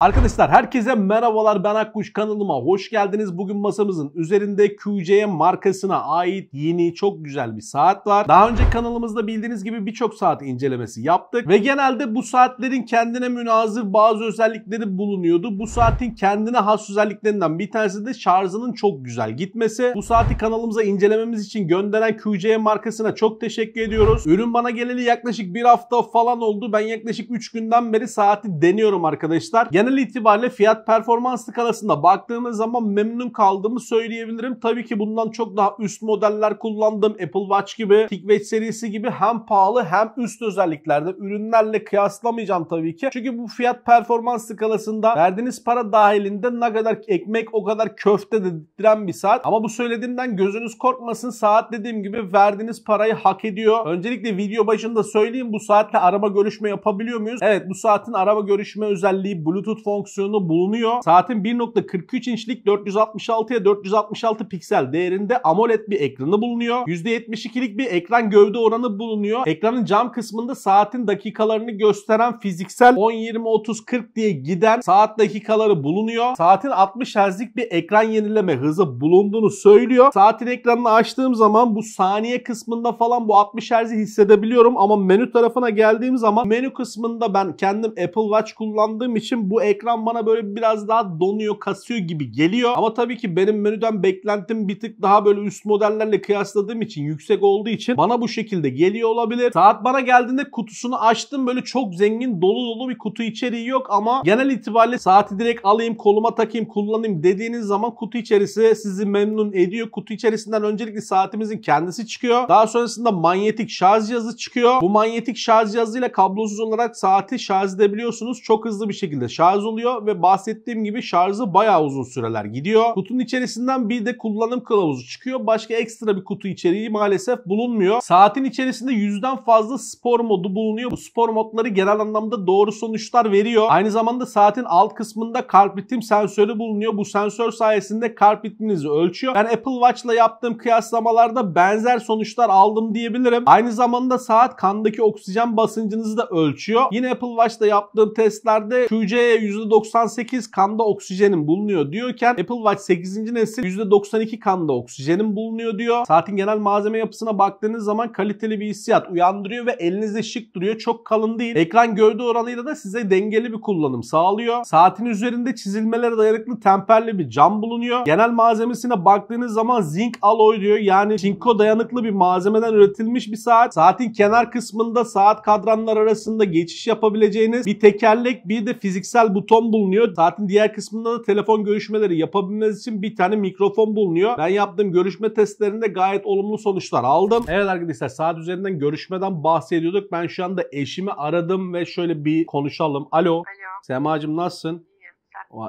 Arkadaşlar herkese merhabalar ben Akkuş kanalıma hoş geldiniz. Bugün masamızın üzerinde QCM markasına ait yeni çok güzel bir saat var. Daha önce kanalımızda bildiğiniz gibi birçok saat incelemesi yaptık ve genelde bu saatlerin kendine münazır bazı özellikleri bulunuyordu. Bu saatin kendine has özelliklerinden bir tanesi de şarjının çok güzel gitmesi. Bu saati kanalımıza incelememiz için gönderen QCM markasına çok teşekkür ediyoruz. Ürün bana geleli yaklaşık bir hafta falan oldu. Ben yaklaşık 3 günden beri saati deniyorum arkadaşlar. Genel genel itibariyle fiyat performans skalasında baktığımız zaman memnun kaldığımı söyleyebilirim. Tabii ki bundan çok daha üst modeller kullandım. Apple Watch gibi, TicWatch serisi gibi hem pahalı hem üst özelliklerde ürünlerle kıyaslamayacağım tabii ki. Çünkü bu fiyat performans skalasında verdiğiniz para dahilinde ne kadar ekmek o kadar köfte dedirten bir saat. Ama bu söylediğimden gözünüz korkmasın. Saat dediğim gibi verdiğiniz parayı hak ediyor. Öncelikle video başında söyleyeyim bu saatle araba görüşme yapabiliyor muyuz? Evet bu saatin araba görüşme özelliği Bluetooth Bluetooth fonksiyonu bulunuyor. Saatin 1.43 inçlik 466'ya 466 piksel değerinde AMOLED bir ekranı bulunuyor. %72'lik bir ekran gövde oranı bulunuyor. Ekranın cam kısmında saatin dakikalarını gösteren fiziksel 10, 20, 30, 40 diye giden saat dakikaları bulunuyor. Saatin 60 Hz'lik bir ekran yenileme hızı bulunduğunu söylüyor. Saatin ekranını açtığım zaman bu saniye kısmında falan bu 60 Hz'i hissedebiliyorum ama menü tarafına geldiğim zaman menü kısmında ben kendim Apple Watch kullandığım için bu ekran bana böyle biraz daha donuyor, kasıyor gibi geliyor. Ama tabii ki benim menüden beklentim bir tık daha böyle üst modellerle kıyasladığım için yüksek olduğu için bana bu şekilde geliyor olabilir. Saat bana geldiğinde kutusunu açtım böyle çok zengin dolu dolu bir kutu içeriği yok ama genel itibariyle saati direkt alayım koluma takayım kullanayım dediğiniz zaman kutu içerisi sizi memnun ediyor. Kutu içerisinden öncelikle saatimizin kendisi çıkıyor. Daha sonrasında manyetik şarj cihazı çıkıyor. Bu manyetik şarj cihazıyla kablosuz olarak saati şarj edebiliyorsunuz. Çok hızlı bir şekilde şarj şarj oluyor ve bahsettiğim gibi şarjı bayağı uzun süreler gidiyor. Kutunun içerisinden bir de kullanım kılavuzu çıkıyor. Başka ekstra bir kutu içeriği maalesef bulunmuyor. Saatin içerisinde yüzden fazla spor modu bulunuyor. Bu spor modları genel anlamda doğru sonuçlar veriyor. Aynı zamanda saatin alt kısmında kalp ritim sensörü bulunuyor. Bu sensör sayesinde kalp ritminizi ölçüyor. Ben Apple Watch'la yaptığım kıyaslamalarda benzer sonuçlar aldım diyebilirim. Aynı zamanda saat kandaki oksijen basıncınızı da ölçüyor. Yine Apple Watch'la yaptığım testlerde QC'ye %98 kanda oksijenin bulunuyor diyorken Apple Watch 8. nesil %92 kanda oksijenin bulunuyor diyor. Saatin genel malzeme yapısına baktığınız zaman kaliteli bir hissiyat uyandırıyor ve elinizde şık duruyor. Çok kalın değil. Ekran gövde oranıyla da size dengeli bir kullanım sağlıyor. Saatin üzerinde çizilmelere dayanıklı temperli bir cam bulunuyor. Genel malzemesine baktığınız zaman zinc alloy diyor. Yani çinko dayanıklı bir malzemeden üretilmiş bir saat. Saatin kenar kısmında saat kadranlar arasında geçiş yapabileceğiniz bir tekerlek bir de fiziksel buton bulunuyor. Saatin diğer kısmında da telefon görüşmeleri yapabilmeniz için bir tane mikrofon bulunuyor. Ben yaptığım görüşme testlerinde gayet olumlu sonuçlar aldım. Evet arkadaşlar saat üzerinden görüşmeden bahsediyorduk. Ben şu anda eşimi aradım ve şöyle bir konuşalım. Alo. Alo. Semacığım nasılsın?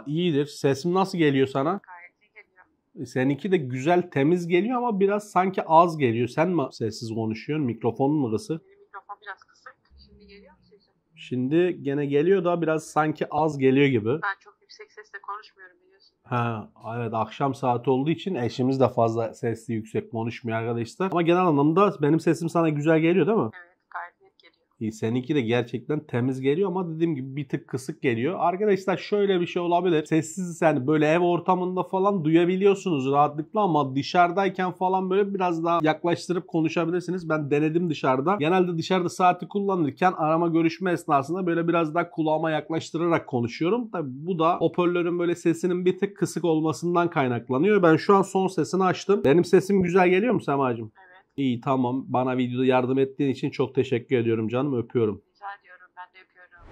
İyiyim. Sen? Aa, Sesim nasıl geliyor sana? E, seninki de güzel temiz geliyor ama biraz sanki az geliyor. Sen mi sessiz konuşuyorsun? Mikrofonun mu kısı? mikrofon biraz kısık. Şimdi gene geliyor da biraz sanki az geliyor gibi. Ben çok yüksek sesle konuşmuyorum biliyorsun. Ha, evet akşam saati olduğu için eşimiz de fazla sesli yüksek konuşmuyor arkadaşlar. Ama genel anlamda benim sesim sana güzel geliyor değil mi? Evet. Ee, seninki de gerçekten temiz geliyor ama dediğim gibi bir tık kısık geliyor. Arkadaşlar şöyle bir şey olabilir. Sessiz yani böyle ev ortamında falan duyabiliyorsunuz rahatlıkla ama dışarıdayken falan böyle biraz daha yaklaştırıp konuşabilirsiniz. Ben denedim dışarıda. Genelde dışarıda saati kullanırken arama görüşme esnasında böyle biraz daha kulağıma yaklaştırarak konuşuyorum. Tabi bu da hoparlörün böyle sesinin bir tık kısık olmasından kaynaklanıyor. Ben şu an son sesini açtım. Benim sesim güzel geliyor mu Semacığım? Evet. İyi tamam. Bana videoda yardım ettiğin için çok teşekkür ediyorum canım. Öpüyorum.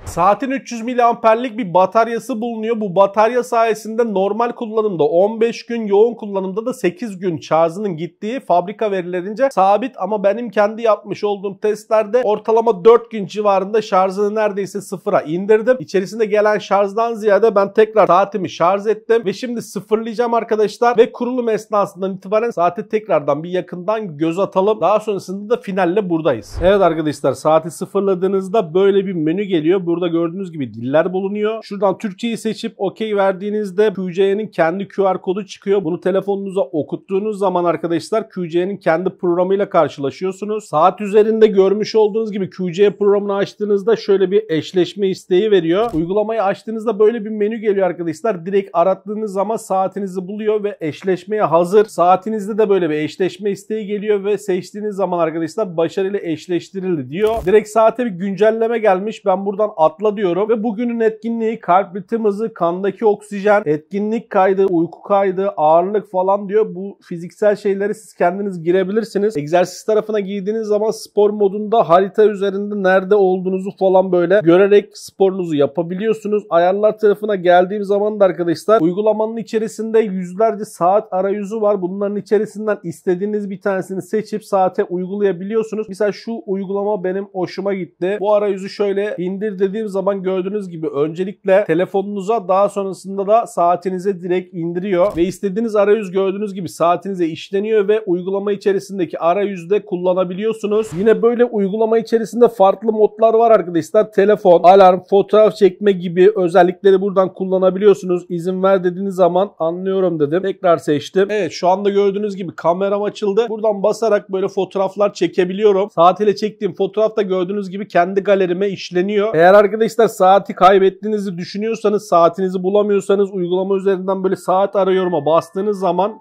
Saatin 300 miliamperlik bir bataryası bulunuyor. Bu batarya sayesinde normal kullanımda 15 gün, yoğun kullanımda da 8 gün şarjının gittiği fabrika verilerince sabit ama benim kendi yapmış olduğum testlerde ortalama 4 gün civarında şarjını neredeyse sıfıra indirdim. İçerisinde gelen şarjdan ziyade ben tekrar saatimi şarj ettim ve şimdi sıfırlayacağım arkadaşlar ve kurulum esnasından itibaren saati tekrardan bir yakından göz atalım. Daha sonrasında da finalle buradayız. Evet arkadaşlar saati sıfırladığınızda böyle bir menü geliyor. Bu burada gördüğünüz gibi diller bulunuyor. Şuradan Türkçeyi seçip okey verdiğinizde QC'nin kendi QR kodu çıkıyor. Bunu telefonunuza okuttuğunuz zaman arkadaşlar QC'nin kendi programıyla karşılaşıyorsunuz. Saat üzerinde görmüş olduğunuz gibi QC programını açtığınızda şöyle bir eşleşme isteği veriyor. Uygulamayı açtığınızda böyle bir menü geliyor arkadaşlar. Direkt arattığınız zaman saatinizi buluyor ve eşleşmeye hazır. Saatinizde de böyle bir eşleşme isteği geliyor ve seçtiğiniz zaman arkadaşlar başarıyla eşleştirildi diyor. Direkt saate bir güncelleme gelmiş. Ben buradan atla diyorum ve bugünün etkinliği kalp ritim hızı, kandaki oksijen, etkinlik kaydı, uyku kaydı, ağırlık falan diyor. Bu fiziksel şeyleri siz kendiniz girebilirsiniz. Egzersiz tarafına girdiğiniz zaman spor modunda harita üzerinde nerede olduğunuzu falan böyle görerek sporunuzu yapabiliyorsunuz. Ayarlar tarafına geldiğim zaman da arkadaşlar uygulamanın içerisinde yüzlerce saat arayüzü var. Bunların içerisinden istediğiniz bir tanesini seçip saate uygulayabiliyorsunuz. Mesela şu uygulama benim hoşuma gitti. Bu arayüzü şöyle indir dedi indirdiğim zaman gördüğünüz gibi öncelikle telefonunuza daha sonrasında da saatinize direkt indiriyor ve istediğiniz arayüz gördüğünüz gibi saatinize işleniyor ve uygulama içerisindeki arayüzde kullanabiliyorsunuz. Yine böyle uygulama içerisinde farklı modlar var arkadaşlar. Telefon, alarm, fotoğraf çekme gibi özellikleri buradan kullanabiliyorsunuz. İzin ver dediğiniz zaman anlıyorum dedim. Tekrar seçtim. Evet şu anda gördüğünüz gibi kameram açıldı. Buradan basarak böyle fotoğraflar çekebiliyorum. Saat ile çektiğim fotoğrafta gördüğünüz gibi kendi galerime işleniyor. Eğer arkadaşlar saati kaybettiğinizi düşünüyorsanız, saatinizi bulamıyorsanız uygulama üzerinden böyle saat arıyorum'a bastığınız zaman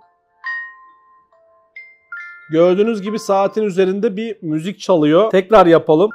gördüğünüz gibi saatin üzerinde bir müzik çalıyor. Tekrar yapalım.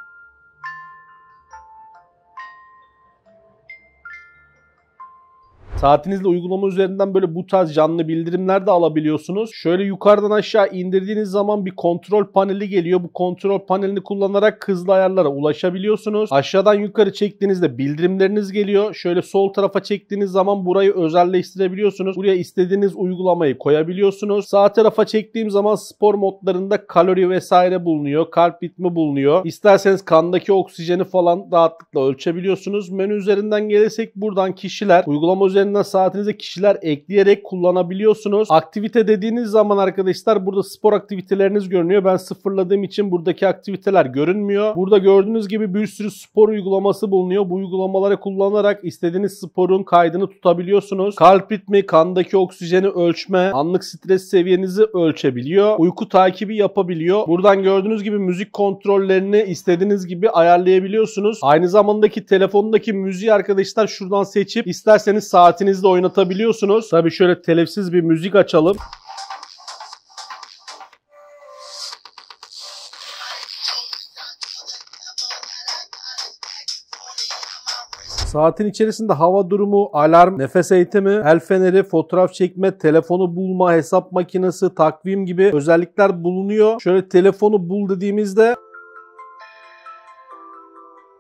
Saatinizle uygulama üzerinden böyle bu tarz canlı bildirimler de alabiliyorsunuz. Şöyle yukarıdan aşağı indirdiğiniz zaman bir kontrol paneli geliyor. Bu kontrol panelini kullanarak hızlı ayarlara ulaşabiliyorsunuz. Aşağıdan yukarı çektiğinizde bildirimleriniz geliyor. Şöyle sol tarafa çektiğiniz zaman burayı özelleştirebiliyorsunuz. Buraya istediğiniz uygulamayı koyabiliyorsunuz. Sağ tarafa çektiğim zaman spor modlarında kalori vesaire bulunuyor. Kalp ritmi bulunuyor. İsterseniz kandaki oksijeni falan rahatlıkla ölçebiliyorsunuz. Menü üzerinden gelirsek buradan kişiler uygulama üzerinden Ascend'la saatinize kişiler ekleyerek kullanabiliyorsunuz. Aktivite dediğiniz zaman arkadaşlar burada spor aktiviteleriniz görünüyor. Ben sıfırladığım için buradaki aktiviteler görünmüyor. Burada gördüğünüz gibi bir sürü spor uygulaması bulunuyor. Bu uygulamaları kullanarak istediğiniz sporun kaydını tutabiliyorsunuz. Kalp ritmi, kandaki oksijeni ölçme, anlık stres seviyenizi ölçebiliyor. Uyku takibi yapabiliyor. Buradan gördüğünüz gibi müzik kontrollerini istediğiniz gibi ayarlayabiliyorsunuz. Aynı zamandaki telefondaki müziği arkadaşlar şuradan seçip isterseniz saat altinizle oynatabiliyorsunuz. Tabii şöyle telefsiz bir müzik açalım. Saatin içerisinde hava durumu, alarm, nefes eğitimi, el feneri, fotoğraf çekme, telefonu bulma, hesap makinesi, takvim gibi özellikler bulunuyor. Şöyle telefonu bul dediğimizde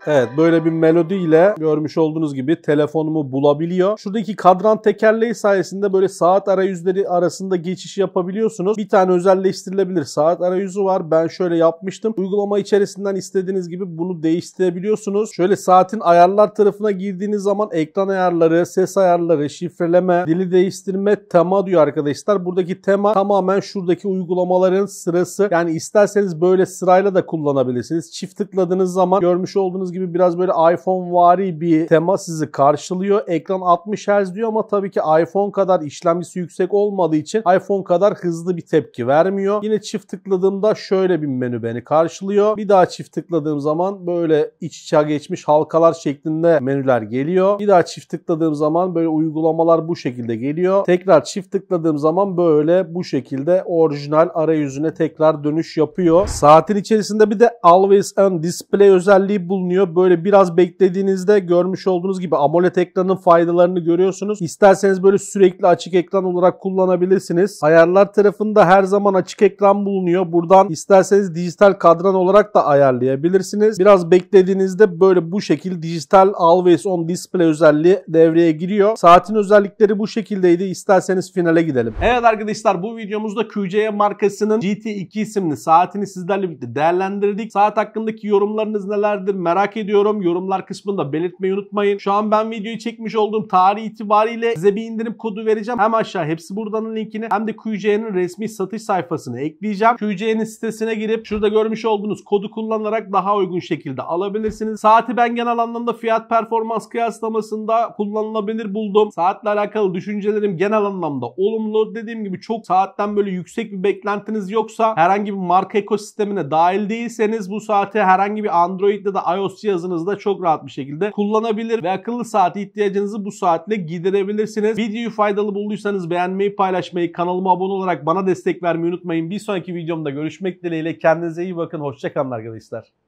Evet böyle bir melodiyle görmüş olduğunuz gibi telefonumu bulabiliyor. Şuradaki kadran tekerleği sayesinde böyle saat arayüzleri arasında geçiş yapabiliyorsunuz. Bir tane özelleştirilebilir saat arayüzü var. Ben şöyle yapmıştım. Uygulama içerisinden istediğiniz gibi bunu değiştirebiliyorsunuz. Şöyle saatin ayarlar tarafına girdiğiniz zaman ekran ayarları, ses ayarları, şifreleme, dili değiştirme, tema diyor arkadaşlar. Buradaki tema tamamen şuradaki uygulamaların sırası. Yani isterseniz böyle sırayla da kullanabilirsiniz. Çift tıkladığınız zaman görmüş olduğunuz baktığınız gibi biraz böyle iPhone vari bir tema sizi karşılıyor. Ekran 60 Hz diyor ama tabii ki iPhone kadar işlemcisi yüksek olmadığı için iPhone kadar hızlı bir tepki vermiyor. Yine çift tıkladığımda şöyle bir menü beni karşılıyor. Bir daha çift tıkladığım zaman böyle iç içe geçmiş halkalar şeklinde menüler geliyor. Bir daha çift tıkladığım zaman böyle uygulamalar bu şekilde geliyor. Tekrar çift tıkladığım zaman böyle bu şekilde orijinal arayüzüne tekrar dönüş yapıyor. Saatin içerisinde bir de Always On Display özelliği bulunuyor görünüyor. Böyle biraz beklediğinizde görmüş olduğunuz gibi AMOLED ekranın faydalarını görüyorsunuz. İsterseniz böyle sürekli açık ekran olarak kullanabilirsiniz. Ayarlar tarafında her zaman açık ekran bulunuyor. Buradan isterseniz dijital kadran olarak da ayarlayabilirsiniz. Biraz beklediğinizde böyle bu şekilde dijital always on display özelliği devreye giriyor. Saatin özellikleri bu şekildeydi. İsterseniz finale gidelim. Evet arkadaşlar bu videomuzda QCY markasının GT2 isimli saatini sizlerle birlikte değerlendirdik. Saat hakkındaki yorumlarınız nelerdir merak merak ediyorum. Yorumlar kısmında belirtmeyi unutmayın. Şu an ben videoyu çekmiş olduğum tarih itibariyle size bir indirim kodu vereceğim. Hem aşağı hepsi buradanın linkini hem de QC'nin resmi satış sayfasını ekleyeceğim. QC'nin sitesine girip şurada görmüş olduğunuz kodu kullanarak daha uygun şekilde alabilirsiniz. Saati ben genel anlamda fiyat performans kıyaslamasında kullanılabilir buldum. Saatle alakalı düşüncelerim genel anlamda olumlu. Dediğim gibi çok saatten böyle yüksek bir beklentiniz yoksa herhangi bir marka ekosistemine dahil değilseniz bu saati herhangi bir Android ya da iOS Dost cihazınızda çok rahat bir şekilde kullanabilir ve akıllı saati ihtiyacınızı bu saatle giderebilirsiniz. Videoyu faydalı bulduysanız beğenmeyi, paylaşmayı, kanalıma abone olarak bana destek vermeyi unutmayın. Bir sonraki videomda görüşmek dileğiyle. Kendinize iyi bakın. Hoşçakalın arkadaşlar.